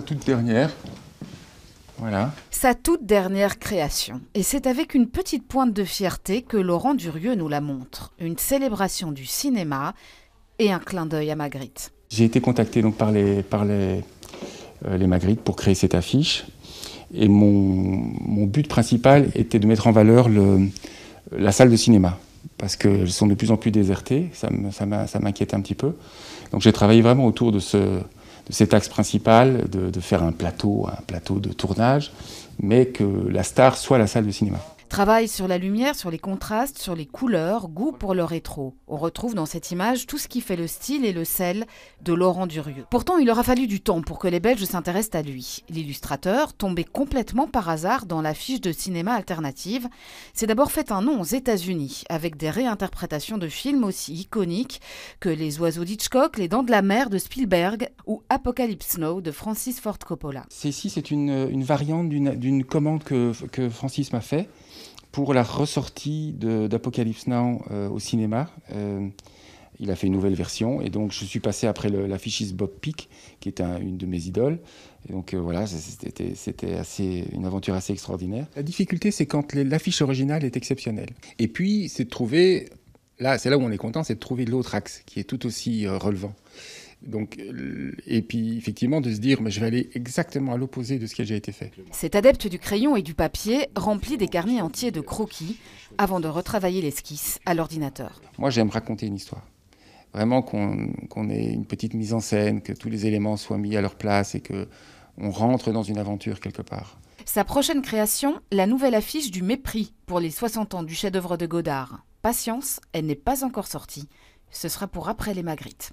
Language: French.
toute dernière. Voilà. Sa toute dernière création. Et c'est avec une petite pointe de fierté que Laurent Durieux nous la montre. Une célébration du cinéma et un clin d'œil à Magritte. J'ai été contacté donc par les, par les, euh, Magritte pour créer cette affiche. Et mon, but principal était de mettre en valeur la salle de cinéma, parce qu'elles sont de plus en plus désertées, ça m'inquiète un petit peu. Donc j'ai travaillé vraiment autour de ce, de cet axe principal, de, de, faire un plateau, un plateau de tournage, mais que la star soit la salle de cinéma. Travail sur la lumière, sur les contrastes, sur les couleurs, goût pour le rétro. On retrouve dans cette image tout ce qui fait le style et le sel de Laurent Durieux. Pourtant, il aura fallu du temps pour que les Belges s'intéressent à lui. L'illustrateur, tombé complètement par hasard dans l'affiche de cinéma alternative, s'est d'abord fait un nom aux États-Unis, avec des réinterprétations de films aussi iconiques que Les Oiseaux d'Hitchcock, Les Dents de la Mer de Spielberg ou Apocalypse Snow » de Francis Ford Coppola. Ceci, c'est une, variante d'une commande que, que Francis m'a faite pour la ressortie d'Apocalypse Now euh, au cinéma. Euh, il a fait une nouvelle version et donc je suis passé après l'affichiste Bob Peake, qui est une de mes idoles. Et donc euh, voilà, c'était assez une aventure assez extraordinaire. La difficulté, c'est quand l'affiche originale est exceptionnelle. Et puis, c'est de trouver, là, c'est là où on est content, c'est de trouver l'autre axe qui est tout aussi relevant. Donc, euh, et puis effectivement de se dire, mais je vais aller exactement à l'opposé de ce qui a déjà été fait. Cet adepte du crayon et du papier remplit des carnets entiers de croquis avant de retravailler l'esquisse à l'ordinateur. Moi, j'aime raconter une histoire. Vraiment qu'on ait une petite mise en scène, que tous les éléments soient mis à leur place et que on rentre dans une aventure quelque part. Sa prochaine création, la nouvelle affiche du mépris pour les 60 ans du chef-d'œuvre de Godard. Patience, elle n'est pas encore sortie. Ce sera pour après les Magritte.